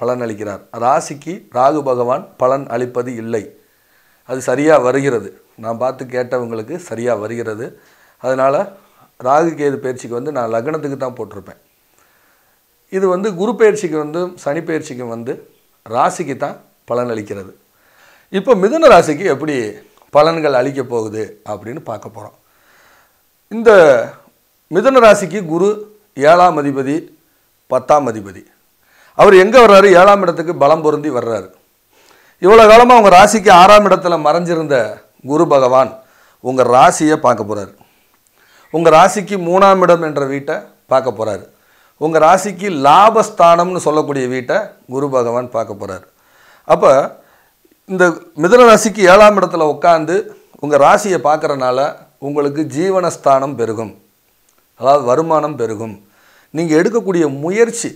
பலன் அளிக்கிறார் ராசிக்கு ராகு பகவான் பலன் அளிப்பது இல்லை அது சரியாக வருகிறது நான் பார்த்து கேட்டவங்களுக்கு சரியாக வருகிறது அதனால் ராகு கேது பயிற்சிக்கு வந்து நான் லக்னத்துக்கு தான் போட்டிருப்பேன் இது வந்து குரு பயிற்சிக்கு வந்து சனி பயிற்சிக்கு வந்து ராசிக்கு தான் பலன் அளிக்கிறது இப்போ மிதுன ராசிக்கு எப்படி பலன்கள் அளிக்க போகுது அப்படின்னு பார்க்க போகிறோம் இந்த மிதுன ராசிக்கு குரு ஏழாம் அதிபதி பத்தாம் அதிபதி அவர் எங்கே வர்றாரு ஏழாம் இடத்துக்கு பலம் பொருந்தி வர்றாரு இவ்வளோ காலமாக உங்கள் ராசிக்கு ஆறாம் இடத்துல மறைஞ்சிருந்த குரு பகவான் உங்கள் ராசியை பார்க்க போகிறாரு உங்கள் ராசிக்கு மூணாம் இடம் என்ற வீட்டை பார்க்க போகிறாரு உங்கள் ராசிக்கு லாபஸ்தானம்னு சொல்லக்கூடிய வீட்டை குரு பகவான் பார்க்க போகிறார் அப்போ இந்த மிதன ராசிக்கு ஏழாம் இடத்துல உட்காந்து உங்கள் ராசியை பார்க்குறனால உங்களுக்கு ஜீவனஸ்தானம் பெருகும் அதாவது வருமானம் பெருகும் நீங்கள் எடுக்கக்கூடிய முயற்சி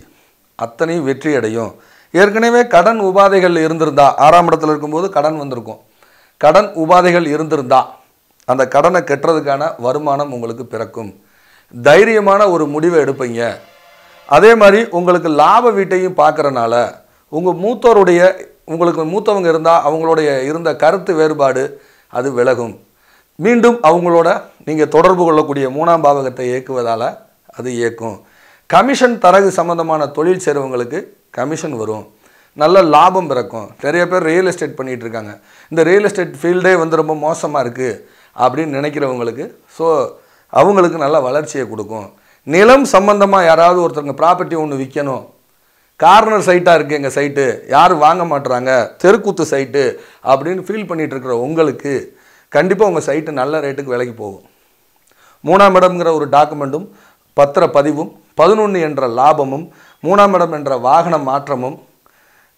அத்தனையும் வெற்றி அடையும் ஏற்கனவே கடன் உபாதைகள் இருந்திருந்தா ஆறாம் இடத்துல இருக்கும்போது கடன் வந்திருக்கும் கடன் உபாதைகள் இருந்திருந்தா அந்த கடனை கட்டுறதுக்கான வருமானம் உங்களுக்கு பிறக்கும் தைரியமான ஒரு முடிவை எடுப்பீங்க அதே மாதிரி உங்களுக்கு லாப வீட்டையும் பார்க்குறனால உங்கள் மூத்தோருடைய உங்களுக்கு மூத்தவங்க இருந்தால் அவங்களுடைய இருந்த கருத்து வேறுபாடு அது விலகும் மீண்டும் அவங்களோட நீங்கள் தொடர்பு கொள்ளக்கூடிய மூணாம் பாவகத்தை இயக்குவதால் அது இயக்கும் கமிஷன் தரகு சம்மந்தமான தொழில் செய்கிறவங்களுக்கு கமிஷன் வரும் நல்ல லாபம் பிறக்கும் நிறைய பேர் ரியல் எஸ்டேட் பண்ணிகிட்ருக்காங்க இந்த ரியல் எஸ்டேட் ஃபீல்டே வந்து ரொம்ப மோசமாக இருக்குது அப்படின்னு நினைக்கிறவங்களுக்கு ஸோ அவங்களுக்கு நல்ல வளர்ச்சியை கொடுக்கும் நிலம் சம்மந்தமாக யாராவது ஒருத்தருங்க ப்ராப்பர்ட்டி ஒன்று விற்கணும் கார்னர் சைட்டாக இருக்குது எங்கள் சைட்டு யாரும் வாங்க மாட்டுறாங்க தெருக்கூத்து சைட்டு அப்படின்னு ஃபீல் பண்ணிகிட்ருக்குற உங்களுக்கு கண்டிப்பாக உங்கள் சைட்டு நல்ல ரேட்டுக்கு விலைக்கு போகும் மூணாம் இடம்ங்கிற ஒரு டாக்குமெண்ட்டும் பத்திர பதிவும் பதினொன்று என்ற லாபமும் மூணாம் இடம் என்ற வாகன மாற்றமும்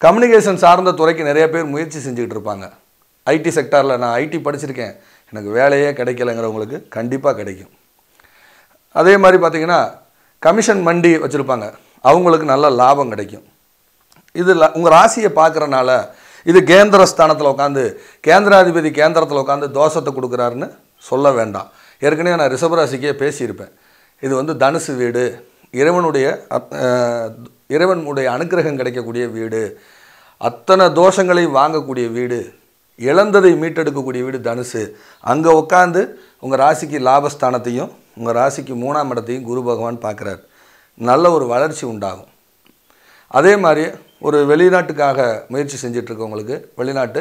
கம்யூனிகேஷன் சார்ந்த துறைக்கு நிறைய பேர் முயற்சி செஞ்சுக்கிட்டு இருப்பாங்க ஐடி செக்டாரில் நான் ஐடி படிச்சிருக்கேன் எனக்கு வேலையே கிடைக்கலங்கிறவங்களுக்கு கண்டிப்பாக கிடைக்கும் அதே மாதிரி பார்த்திங்கன்னா கமிஷன் மண்டி வச்சுருப்பாங்க அவங்களுக்கு நல்ல லாபம் கிடைக்கும் இதில் உங்கள் ராசியை பார்க்குறனால இது கேந்திர ஸ்தானத்தில் உட்காந்து கேந்திராதிபதி கேந்திரத்தில் உட்காந்து தோஷத்தை கொடுக்குறாருன்னு சொல்ல வேண்டாம் ஏற்கனவே நான் ரிஷபராசிக்கே பேசியிருப்பேன் இது வந்து தனுசு வீடு இறைவனுடைய இறைவனுடைய அனுக்கிரகம் கிடைக்கக்கூடிய வீடு அத்தனை தோஷங்களை வாங்கக்கூடிய வீடு இழந்ததை மீட்டெடுக்கக்கூடிய வீடு தனுசு அங்கே உட்காந்து உங்கள் ராசிக்கு லாபஸ்தானத்தையும் உங்கள் ராசிக்கு மூணாம் இடத்தையும் குரு பகவான் பார்க்குறார் நல்ல ஒரு வளர்ச்சி உண்டாகும் அதே மாதிரி ஒரு வெளிநாட்டுக்காக முயற்சி செஞ்சிட்ருக்கவங்களுக்கு வெளிநாட்டு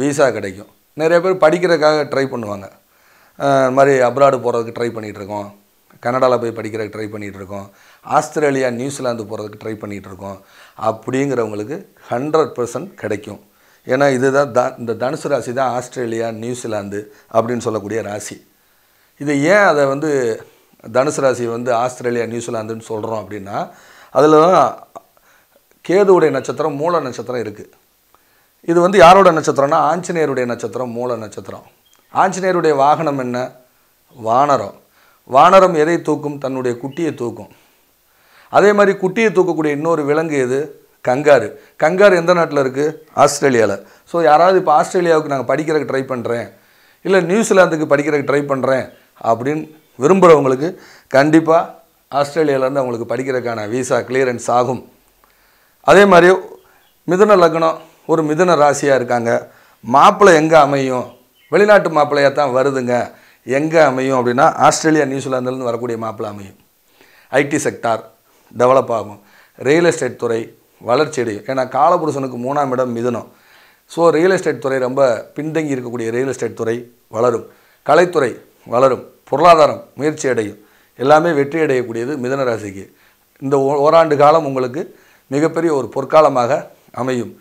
விசா கிடைக்கும் நிறைய பேர் படிக்கிறதுக்காக ட்ரை பண்ணுவாங்க மாதிரி அப்ராடு போகிறதுக்கு ட்ரை பண்ணிகிட்ருக்கோம் கனடாவில் போய் படிக்கிறதுக்கு ட்ரை இருக்கோம் ஆஸ்திரேலியா நியூசிலாந்து போகிறதுக்கு ட்ரை பண்ணிகிட்டு இருக்கோம் அப்படிங்கிறவங்களுக்கு ஹண்ட்ரட் பர்சன்ட் கிடைக்கும் ஏன்னா இதுதான் த இந்த தனுசு ராசி தான் ஆஸ்திரேலியா நியூசிலாந்து அப்படின்னு சொல்லக்கூடிய ராசி இது ஏன் அதை வந்து தனுசு ராசி வந்து ஆஸ்திரேலியா நியூசிலாந்துன்னு சொல்கிறோம் அப்படின்னா அதில் தான் கேதுவுடைய நட்சத்திரம் மூல நட்சத்திரம் இருக்குது இது வந்து யாரோட நட்சத்திரம்னா ஆஞ்சநேயருடைய நட்சத்திரம் மூல நட்சத்திரம் ஆஞ்சநேயருடைய வாகனம் என்ன வானரம் வானரம் எதை தூக்கும் தன்னுடைய குட்டியை தூக்கும் அதே மாதிரி குட்டியை தூக்கக்கூடிய இன்னொரு விலங்கு எது கங்காரு கங்காரு எந்த நாட்டில் இருக்குது ஆஸ்திரேலியாவில் ஸோ யாராவது இப்போ ஆஸ்திரேலியாவுக்கு நாங்கள் படிக்கிறதுக்கு ட்ரை பண்ணுறேன் இல்லை நியூசிலாந்துக்கு படிக்கிறதுக்கு ட்ரை பண்ணுறேன் அப்படின்னு விரும்புகிறவங்களுக்கு கண்டிப்பாக ஆஸ்திரேலியாவிலேருந்து அவங்களுக்கு படிக்கிறதுக்கான விசா கிளியரன்ஸ் ஆகும் அதே மாதிரி மிதுன லக்னம் ஒரு மிதுன ராசியாக இருக்காங்க மாப்பிள்ளை எங்கே அமையும் வெளிநாட்டு மாப்பிள்ளையாக தான் வருதுங்க எங்கே அமையும் அப்படின்னா ஆஸ்திரேலியா நியூசிலாந்துலேருந்து வரக்கூடிய மாப்பிள்ள அமையும் ஐடி செக்டார் டெவலப் ஆகும் ரியல் எஸ்டேட் துறை வளர்ச்சி அடையும் ஏன்னா காலபுருஷனுக்கு மூணாம் இடம் மிதனம் ஸோ ரியல் எஸ்டேட் துறை ரொம்ப பின்தங்கி இருக்கக்கூடிய ரியல் எஸ்டேட் துறை வளரும் கலைத்துறை வளரும் பொருளாதாரம் முயற்சி அடையும் எல்லாமே வெற்றி அடையக்கூடியது மிதன ராசிக்கு இந்த ஓராண்டு காலம் உங்களுக்கு மிகப்பெரிய ஒரு பொற்காலமாக அமையும்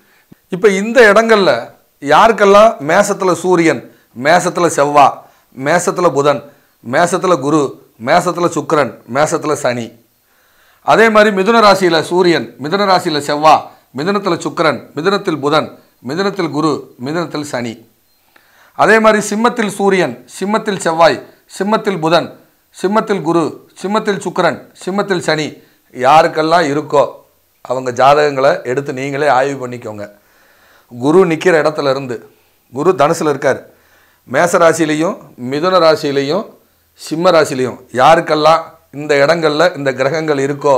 இப்போ இந்த இடங்களில் யாருக்கெல்லாம் மேசத்தில் சூரியன் மேசத்தில் செவ்வாய் மேசத்தில் புதன் மேசத்தில் குரு மேசத்தில் சுக்கரன் மேசத்தில் சனி அதே மாதிரி மிதுன ராசியில் சூரியன் மிதுன ராசியில் செவ்வா மிதுனத்தில் சுக்கரன் மிதுனத்தில் புதன் மிதுனத்தில் குரு மிதுனத்தில் சனி அதே மாதிரி சிம்மத்தில் சூரியன் சிம்மத்தில் செவ்வாய் சிம்மத்தில் புதன் சிம்மத்தில் குரு சிம்மத்தில் சுக்கரன் சிம்மத்தில் சனி யாருக்கெல்லாம் இருக்கோ அவங்க ஜாதகங்களை எடுத்து நீங்களே ஆய்வு பண்ணிக்கோங்க குரு நிற்கிற இடத்துல இருந்து குரு தனுசில் இருக்கார் மேச ராசிலையும் மிதுன ராசிலையும் சிம்ம ராசிலையும் யாருக்கெல்லாம் இந்த இடங்களில் இந்த கிரகங்கள் இருக்கோ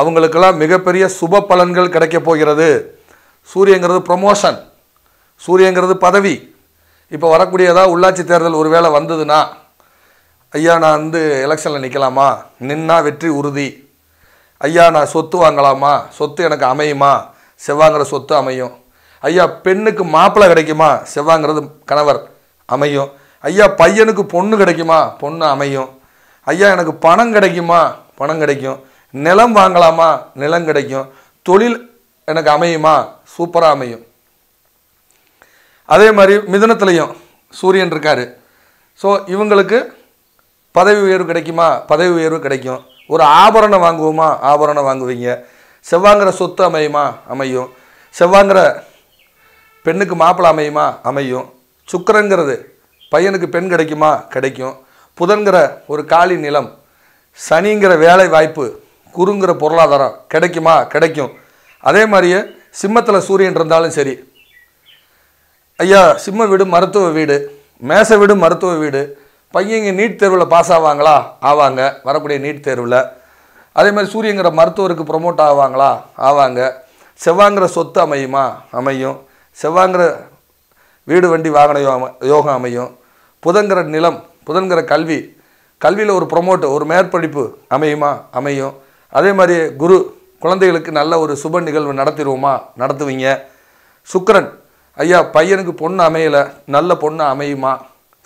அவங்களுக்கெல்லாம் மிகப்பெரிய சுப பலன்கள் கிடைக்கப் போகிறது சூரியங்கிறது ப்ரமோஷன் சூரியங்கிறது பதவி இப்போ வரக்கூடியதாக உள்ளாட்சி தேர்தல் ஒரு வேளை வந்ததுன்னா ஐயா நான் வந்து எலெக்ஷனில் நிற்கலாமா நின்னா வெற்றி உறுதி ஐயா நான் சொத்து வாங்கலாமா சொத்து எனக்கு அமையுமா செவ்வாங்கிற சொத்து அமையும் ஐயா பெண்ணுக்கு மாப்பிள்ளை கிடைக்குமா செவ்வாங்கிறது கணவர் அமையும் ஐயா பையனுக்கு பொண்ணு கிடைக்குமா பொண்ணு அமையும் ஐயா எனக்கு பணம் கிடைக்குமா பணம் கிடைக்கும் நிலம் வாங்கலாமா நிலம் கிடைக்கும் தொழில் எனக்கு அமையுமா சூப்பராக அமையும் அதே மாதிரி மிதனத்துலேயும் சூரியன் இருக்கார் ஸோ இவங்களுக்கு பதவி உயர்வு கிடைக்குமா பதவி உயர்வு கிடைக்கும் ஒரு ஆபரணம் வாங்குவோமா ஆபரணம் வாங்குவீங்க செவ்வாங்கிற சொத்து அமையுமா அமையும் செவ்வாங்கிற பெண்ணுக்கு மாப்பிள்ளை அமையுமா அமையும் சுக்கரங்கிறது பையனுக்கு பெண் கிடைக்குமா கிடைக்கும் புதன்கிற ஒரு காலி நிலம் சனிங்கிற வேலை வாய்ப்பு குறுங்கிற பொருளாதாரம் கிடைக்குமா கிடைக்கும் அதே மாதிரியே சிம்மத்தில் சூரியன் இருந்தாலும் சரி ஐயா சிம்ம வீடு மருத்துவ வீடு மேச வீடு மருத்துவ வீடு பையங்க நீட் தேர்வில் பாஸ் ஆவாங்களா ஆவாங்க வரக்கூடிய நீட் தேர்வில் அதே மாதிரி சூரியங்கிற மருத்துவருக்கு ப்ரொமோட் ஆவாங்களா ஆவாங்க செவ்வாங்கிற சொத்து அமையுமா அமையும் செவ்வாங்கிற வீடு வண்டி வாகன யோகம் யோகம் அமையும் புதங்கிற நிலம் புதன்கிற கல்வி கல்வியில் ஒரு ப்ரொமோட் ஒரு மேற்படிப்பு அமையுமா அமையும் அதே மாதிரி குரு குழந்தைகளுக்கு நல்ல ஒரு சுப நிகழ்வு நடத்திடுவோமா நடத்துவீங்க சுக்கரன் ஐயா பையனுக்கு பொண்ணு அமையலை நல்ல பொண்ணு அமையுமா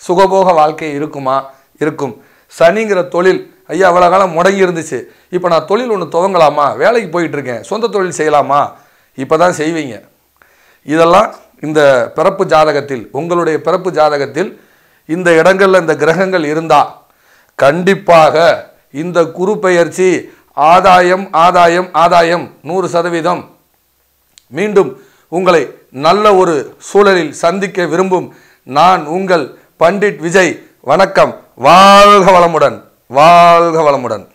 சுகபோக வாழ்க்கை இருக்குமா இருக்கும் சனிங்கிற தொழில் ஐயா அவ்வளோ காலம் முடங்கி இருந்துச்சு இப்போ நான் தொழில் ஒன்று துவங்கலாமா வேலைக்கு போயிட்டுருக்கேன் சொந்த தொழில் செய்யலாமா இப்போ தான் செய்வீங்க இதெல்லாம் இந்த பிறப்பு ஜாதகத்தில் உங்களுடைய பிறப்பு ஜாதகத்தில் இந்த இடங்களில் இந்த கிரகங்கள் இருந்தால் கண்டிப்பாக இந்த குரு பெயர்ச்சி ஆதாயம் ஆதாயம் ஆதாயம் நூறு சதவீதம் மீண்டும் உங்களை நல்ல ஒரு சூழலில் சந்திக்க விரும்பும் நான் உங்கள் பண்டிட் விஜய் வணக்கம் வாழ்க வளமுடன் வாழ்க வளமுடன்